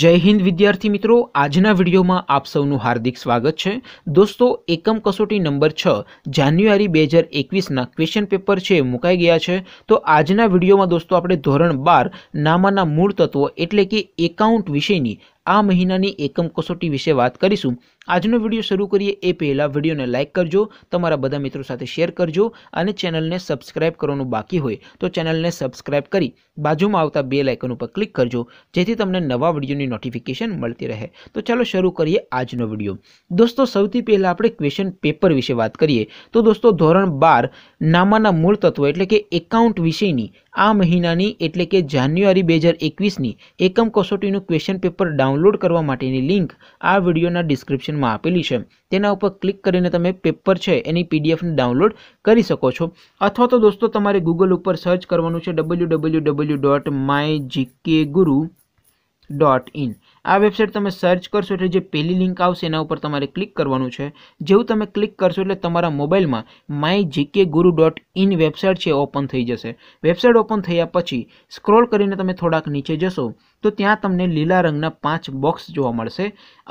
જય હિન્દ વિદ્યાર્થી મિત્રો આજના વિડીયોમાં આપ સૌનું હાર્દિક સ્વાગત છે દોસ્તો એકમ કસોટી નંબર છ જાન્યુઆરી બે હજાર એકવીસના ક્વેશ્ચન પેપર છે મુકાઈ ગયા છે તો આજના વિડીયોમાં દોસ્તો આપણે ધોરણ બાર નામાના મૂળ તત્વો એટલે કે એકાઉન્ટ વિશેની આ મહિનાની એકમ કસોટી વિશે વાત કરીશું આજનો વિડીયો શરૂ કરીએ એ પહેલાં વિડીયોને લાઇક કરજો તમારા બધા મિત્રો સાથે શેર કરજો અને ચેનલને સબસ્ક્રાઇબ કરવાનું બાકી હોય તો ચેનલને સબસ્ક્રાઇબ કરી બાજુમાં આવતા બે લાઇકન ઉપર ક્લિક કરજો જેથી તમને નવા વિડીયોની નોટિફિકેશન મળતી રહે તો ચાલો શરૂ કરીએ આજનો વિડીયો દોસ્તો સૌથી પહેલાં આપણે ક્વેશ્ચન પેપર વિશે વાત કરીએ તો દોસ્તો ધોરણ બાર નામાના મૂળ તત્વો એટલે કે એકાઉન્ટ વિષયની આ મહિનાની એટલે કે જાન્યુઆરી બે હજાર એકવીસની એકમ કસોટીનું ક્વેશ્ચન પેપર ડાઉન ડાઉનલોડ કરવા માટેની લિંક આ વિડીયોના ડિસ્ક્રિપ્શનમાં આપેલી છે તેના ઉપર ક્લિક કરીને તમે પેપર છે એની પીડીએફને ડાઉનલોડ કરી શકો છો અથવા તો દોસ્તો તમારે ગૂગલ ઉપર સર્ચ કરવાનું છે W W W dot my GK guru dot in આ વેબસાઇટ તમે સર્ચ કરશો એટલે જે પહેલી લિંક આવશે એના ઉપર તમારે ક્લિક કરવાનું છે જેવું તમે ક્લિક કરશો એટલે તમારા મોબાઈલમાં my GK guru dot in website છે ઓપન થઈ જશે વેબસાઇટ ઓપન થયા પછી સ્ક્રોલ કરીને તમે થોડાક નીચે જશો તો ત્યાં તમને લીલા રંગના પાંચ બોક્સ જોવા મળશે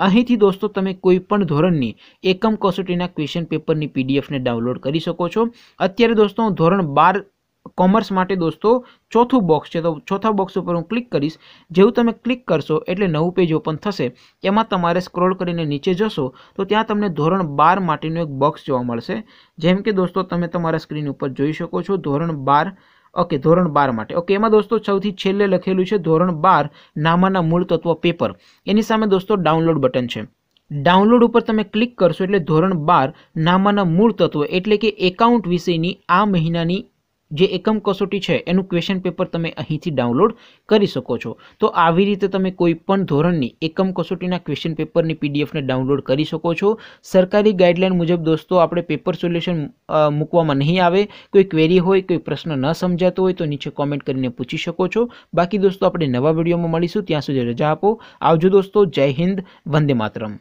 અહીંથી દોસ્તો તમે કોઈ પણ ધોરણની એકમ કસોટીના ક્વેશ્ચન પેપરની પીડીએફને ડાઉનલોડ કરી શકો છો અત્યારે દોસ્તો હું ધોરણ બાર કોમર્સ માટે દોસ્તો ચોથું બોક્સ છે તો ચોથા બોક્સ ઉપર હું ક્લિક કરીશ જેવું તમે ક્લિક કરશો એટલે નવું પેજ ઓપન થશે એમાં તમારે સ્ક્રોલ કરીને નીચે જશો તો ત્યાં તમને ધોરણ બાર માટેનું એક બોક્સ જોવા મળશે જેમ કે દોસ્તો તમે તમારા સ્ક્રીન ઉપર જોઈ શકો છો ધોરણ બાર ઓકે ધોરણ બાર માટે ઓકે એમાં દોસ્તો સૌથી છેલ્લે લખેલું છે ધોરણ બાર નામાના મૂળ તત્વ પેપર એની સામે દોસ્તો ડાઉનલોડ બટન છે ડાઉનલોડ ઉપર તમે ક્લિક કરશો એટલે ધોરણ બાર નામાના મૂળ તત્વ એટલે કે એકાઉન્ટ વિશેની આ મહિનાની જે એકમ કસોટી છે એનું ક્વેશ્ચન પેપર તમે અહીંથી ડાઉનલોડ કરી શકો છો તો આવી રીતે તમે કોઈપણ ધોરણની એકમ કસોટીના ક્વેશ્ચન પેપરની પીડીએફને ડાઉનલોડ કરી શકો છો સરકારી ગાઈડલાઇન મુજબ દોસ્તો આપણે પેપર સોલ્યુશન મૂકવામાં નહીં આવે કોઈ ક્વેરી હોય કોઈ પ્રશ્ન ન સમજાતો હોય તો નીચે કોમેન્ટ કરીને પૂછી શકો છો બાકી દોસ્તો આપણે નવા વિડીયોમાં મળીશું ત્યાં સુધી રજા આપો આવજો દોસ્તો જય હિન્દ વંદે માતરમ